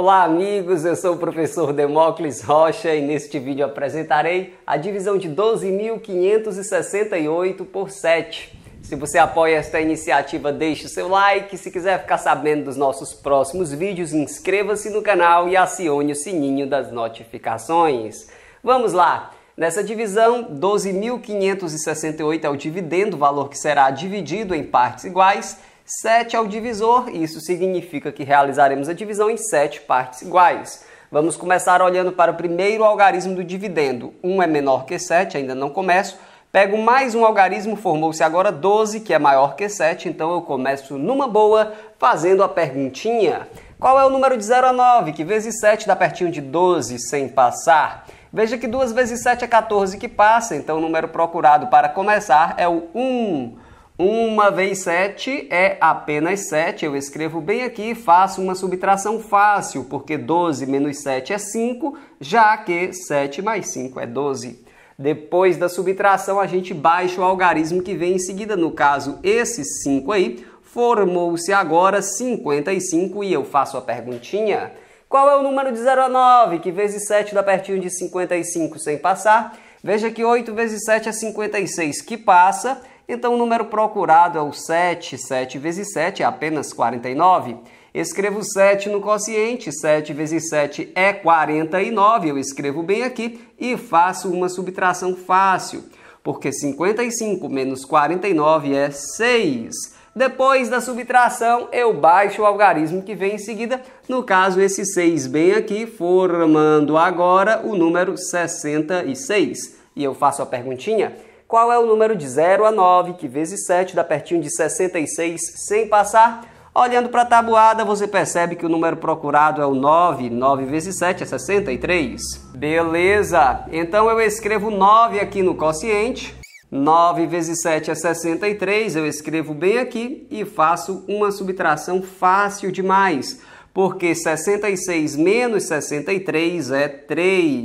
Olá, amigos. Eu sou o professor Demócles Rocha e neste vídeo apresentarei a divisão de 12.568 por 7. Se você apoia esta iniciativa, deixe seu like. Se quiser ficar sabendo dos nossos próximos vídeos, inscreva-se no canal e acione o sininho das notificações. Vamos lá! Nessa divisão, 12.568 é o dividendo, valor que será dividido em partes iguais 7 é o divisor, isso significa que realizaremos a divisão em 7 partes iguais. Vamos começar olhando para o primeiro algarismo do dividendo. 1 é menor que 7, ainda não começo. Pego mais um algarismo, formou-se agora 12, que é maior que 7, então eu começo numa boa fazendo a perguntinha. Qual é o número de 0 a 9, que vezes 7 dá pertinho de 12 sem passar? Veja que 2 vezes 7 é 14 que passa, então o número procurado para começar é o 1. 1 vez 7 é apenas 7, eu escrevo bem aqui, e faço uma subtração fácil, porque 12 menos 7 é 5, já que 7 mais 5 é 12. Depois da subtração, a gente baixa o algarismo que vem em seguida. No caso, esse 5 aí formou-se agora 55 e eu faço a perguntinha. Qual é o número de 0 a 9, que vezes 7 dá pertinho de 55 sem passar? Veja que 8 vezes 7 é 56, que passa. Então o número procurado é o 7, 7 vezes 7 é apenas 49. Escrevo 7 no quociente, 7 vezes 7 é 49, eu escrevo bem aqui e faço uma subtração fácil, porque 55 menos 49 é 6. Depois da subtração, eu baixo o algarismo que vem em seguida, no caso esse 6 bem aqui, formando agora o número 66. E eu faço a perguntinha, qual é o número de 0 a 9, que vezes 7 dá pertinho de 66 sem passar? Olhando para a tabuada, você percebe que o número procurado é o 9. 9 vezes 7 é 63. Beleza! Então eu escrevo 9 aqui no quociente. 9 vezes 7 é 63. Eu escrevo bem aqui e faço uma subtração fácil demais. Porque 66 menos 63 é 3.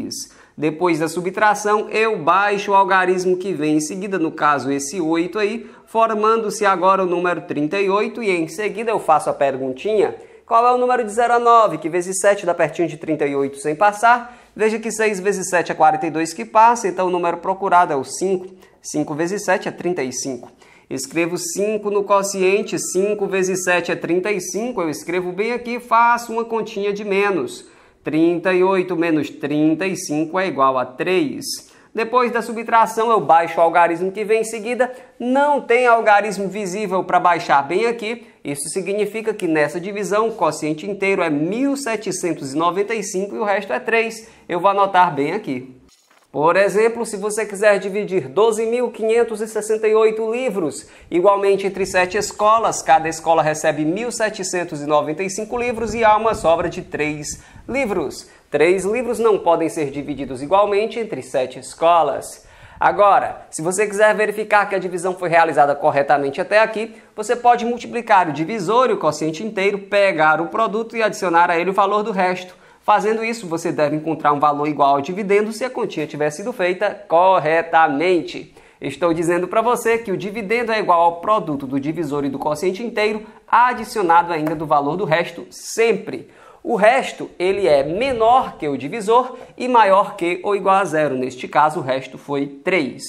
3. Depois da subtração, eu baixo o algarismo que vem em seguida, no caso esse 8 aí, formando-se agora o número 38 e em seguida eu faço a perguntinha qual é o número de 0 a 9, que vezes 7 dá pertinho de 38 sem passar. Veja que 6 vezes 7 é 42 que passa, então o número procurado é o 5. 5 vezes 7 é 35. Escrevo 5 no quociente, 5 vezes 7 é 35, eu escrevo bem aqui, faço uma continha de menos. 38 menos 35 é igual a 3. Depois da subtração, eu baixo o algarismo que vem em seguida. Não tem algarismo visível para baixar bem aqui. Isso significa que nessa divisão, o quociente inteiro é 1795 e o resto é 3. Eu vou anotar bem aqui. Por exemplo, se você quiser dividir 12.568 livros igualmente entre sete escolas, cada escola recebe 1.795 livros e há uma sobra de três livros. Três livros não podem ser divididos igualmente entre sete escolas. Agora, se você quiser verificar que a divisão foi realizada corretamente até aqui, você pode multiplicar o divisor e o quociente inteiro, pegar o produto e adicionar a ele o valor do resto. Fazendo isso, você deve encontrar um valor igual ao dividendo se a continha tiver sido feita corretamente. Estou dizendo para você que o dividendo é igual ao produto do divisor e do quociente inteiro, adicionado ainda do valor do resto sempre. O resto, ele é menor que o divisor e maior que ou igual a zero. Neste caso, o resto foi 3.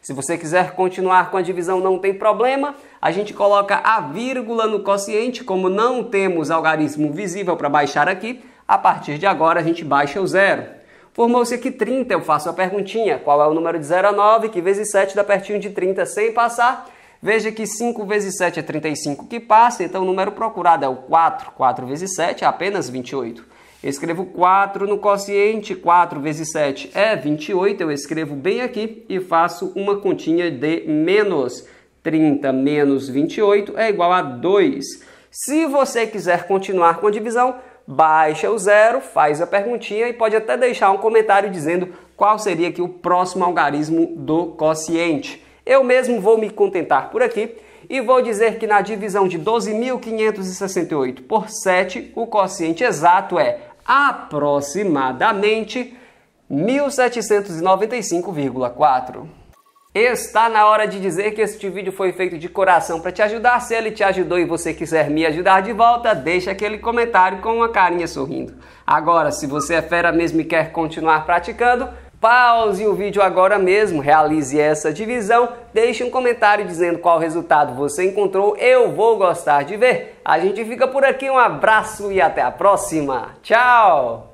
Se você quiser continuar com a divisão, não tem problema. A gente coloca a vírgula no quociente, como não temos algarismo visível para baixar aqui, a partir de agora a gente baixa o zero. Formou-se aqui 30, eu faço a perguntinha. Qual é o número de 0 a 9, que vezes 7 dá pertinho de 30 sem passar? Veja que 5 vezes 7 é 35 que passa, então o número procurado é o 4. 4 vezes 7 é apenas 28. Eu escrevo 4 no quociente, 4 vezes 7 é 28, eu escrevo bem aqui e faço uma continha de menos. 30 menos 28 é igual a 2. Se você quiser continuar com a divisão, baixa o zero, faz a perguntinha e pode até deixar um comentário dizendo qual seria aqui o próximo algarismo do quociente. Eu mesmo vou me contentar por aqui e vou dizer que na divisão de 12.568 por 7, o quociente exato é aproximadamente 1795,4. Está na hora de dizer que este vídeo foi feito de coração para te ajudar. Se ele te ajudou e você quiser me ajudar de volta, deixa aquele comentário com uma carinha sorrindo. Agora, se você é fera mesmo e quer continuar praticando, pause o vídeo agora mesmo, realize essa divisão, deixe um comentário dizendo qual resultado você encontrou. Eu vou gostar de ver. A gente fica por aqui, um abraço e até a próxima. Tchau!